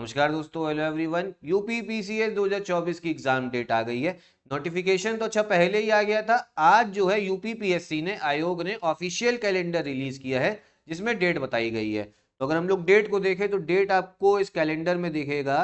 नमस्कार दोस्तों hello everyone UP 2024 की एग्जाम डेट आ गई है नोटिफिकेशन तो अच्छा पहले ही आ गया था आज जो है यूपीपीएससी ने आयोग ने ऑफिशियल कैलेंडर रिलीज किया है जिसमें डेट बताई गई है तो अगर हम लोग डेट को देखें तो डेट आपको इस कैलेंडर में दिखेगा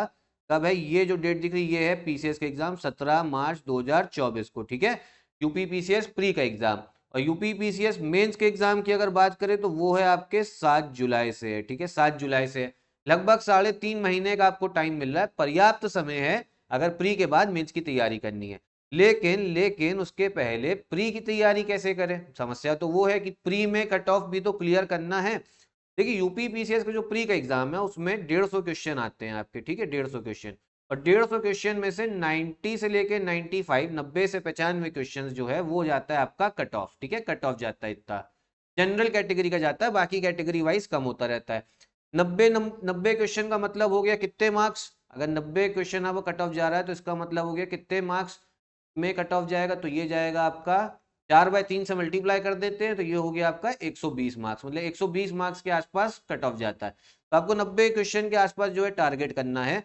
कब है ये जो डेट दिख रही है ये है पीसीएस का एग्जाम सत्रह मार्च दो को ठीक है यूपी प्री का एग्जाम और यूपी पीसीएस के एग्जाम की अगर बात करें तो वो है आपके सात जुलाई से ठीक है सात जुलाई से है लगभग साढ़े तीन महीने का आपको टाइम मिल रहा है पर्याप्त समय है अगर प्री के बाद मेंस की तैयारी करनी है लेकिन लेकिन उसके पहले प्री की तैयारी कैसे करें समस्या तो वो है कि प्री में कट ऑफ भी तो क्लियर करना है देखिए यूपी पीसीएस का जो प्री का एग्जाम है उसमें डेढ़ सौ क्वेश्चन आते हैं आपके ठीक है डेढ़ सौ क्वेश्चन और डेढ़ सौ क्वेश्चन में से 90 से लेके 95 90 से पचानवे क्वेश्चन जो है वो जाता है आपका कट ऑफ ठीक है कट ऑफ जाता है इतना जनरल कैटेगरी का जाता है बाकी कैटेगरी वाइज कम होता रहता है नब्बे नब्बे क्वेश्चन का मतलब हो गया कितने मार्क्स अगर नब्बे क्वेश्चन आपको कट ऑफ जा रहा है तो इसका मतलब हो गया कितने मार्क्स में कट ऑफ जाएगा तो ये जाएगा आपका चार बाय तीन से मल्टीप्लाई कर देते हैं तो ये हो गया आपका 120 मार्क्स मतलब 120 मार्क्स के आसपास कट ऑफ जाता है तो आपको 90 क्वेश्चन के आसपास जो है टारगेट करना है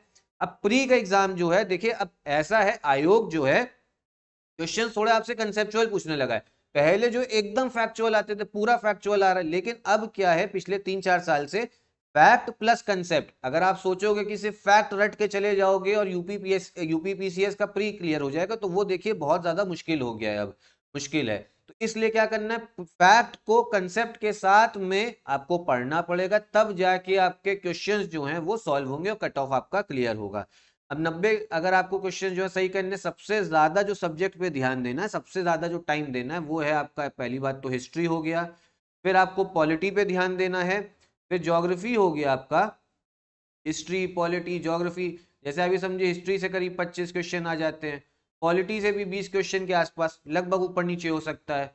अब प्री का एग्जाम जो है देखिए अब ऐसा है आयोग जो है क्वेश्चन थोड़े आपसे कंसेप्चुअल पूछने लगा है पहले जो एकदम फैक्चुअल आते थे पूरा फैक्चुअल आ रहा है लेकिन अब क्या है पिछले तीन चार साल से फैक्ट प्लस कंसेप्ट अगर आप सोचोगे कि सिर्फ फैक्ट रट के चले जाओगे और यूपीपीएस यूपीपीसीएस का प्री क्लियर हो जाएगा तो वो देखिए बहुत ज्यादा मुश्किल हो गया है अब मुश्किल है तो इसलिए क्या करना है फैक्ट को कंसेप्ट के साथ में आपको पढ़ना पड़ेगा तब जाके आपके क्वेश्चंस जो हैं वो सॉल्व होंगे और कट ऑफ आपका क्लियर होगा अब नब्बे अगर आपको क्वेश्चन जो है सही करने सबसे ज्यादा जो सब्जेक्ट पे ध्यान देना है सबसे ज्यादा जो टाइम देना है वो है आपका पहली बात तो हिस्ट्री हो गया फिर आपको पॉलिटी पे ध्यान देना है फिर जोग्राफी हो गया आपका हिस्ट्री पॉलिटी जोग्राफी जैसे अभी समझे हिस्ट्री से करीब पच्चीस क्वेश्चन आ जाते हैं पॉलिटी से भी बीस क्वेश्चन के आसपास लगभग ऊपर नीचे हो सकता है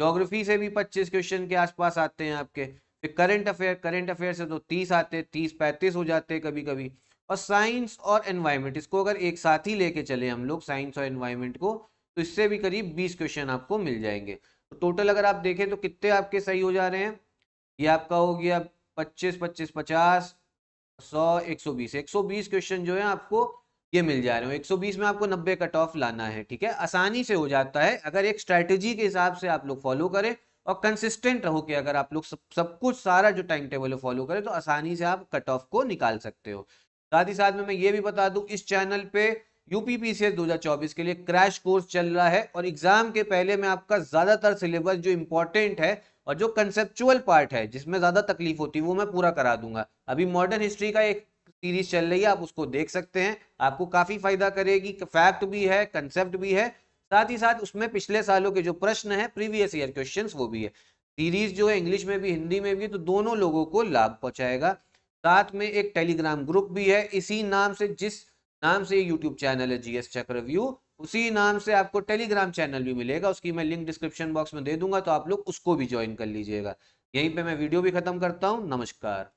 जोग्राफी से भी पच्चीस क्वेश्चन के आसपास आते हैं आपके फिर करंट अफेयर करंट अफेयर से तो तीस आते तीस पैंतीस हो जाते हैं कभी कभी और साइंस और एनवायरमेंट इसको अगर एक साथ ही लेके चले हम लोग साइंस और एनवायरमेंट को तो इससे भी करीब बीस क्वेश्चन आपको मिल जाएंगे तो टोटल अगर आप देखें तो कितने आपके सही हो जा रहे हैं ये आपका हो गया पच्चीस पच्चीस पचास सौ एक सौ बीस एक सौ बीस क्वेश्चन जो है आपको ये मिल जा रहे हो बीस में आपको नब्बे कट ऑफ लाना है ठीक है आसानी से हो जाता है अगर एक स्ट्रेटेजी के हिसाब से आप लोग फॉलो करें और कंसिस्टेंट रहो कि अगर आप लोग सब सब कुछ सारा जो टाइम टेबल है फॉलो करें तो आसानी से आप कट ऑफ को निकाल सकते हो साथ ही साथ में मैं ये भी बता दूं इस चैनल पे यूपीपीसीएस 2024 के लिए क्रैश कोर्स चल रहा है और एग्जाम के पहले मैं आपका ज्यादातर सिलेबस जो इंपॉर्टेंट है और जो कंसेप्चुअल पार्ट है जिसमें ज़्यादा तकलीफ होती है वो मैं पूरा करा दूंगा अभी मॉडर्न हिस्ट्री का एक सीरीज चल रही है आप उसको देख सकते हैं आपको काफ़ी फायदा करेगी फैक्ट भी है कंसेप्ट भी है साथ ही साथ उसमें पिछले सालों के जो प्रश्न है प्रीवियस ईयर क्वेश्चन वो भी है सीरीज जो है इंग्लिश में भी हिंदी में भी तो दोनों लोगों को लाभ पहुंचाएगा साथ में एक टेलीग्राम ग्रुप भी है इसी नाम से जिस नाम से यूट्यूब चैनल है जीएस चक्रव्यू उसी नाम से आपको टेलीग्राम चैनल भी मिलेगा उसकी मैं लिंक डिस्क्रिप्शन बॉक्स में दे दूंगा तो आप लोग उसको भी ज्वाइन कर लीजिएगा यहीं पे मैं वीडियो भी खत्म करता हूँ नमस्कार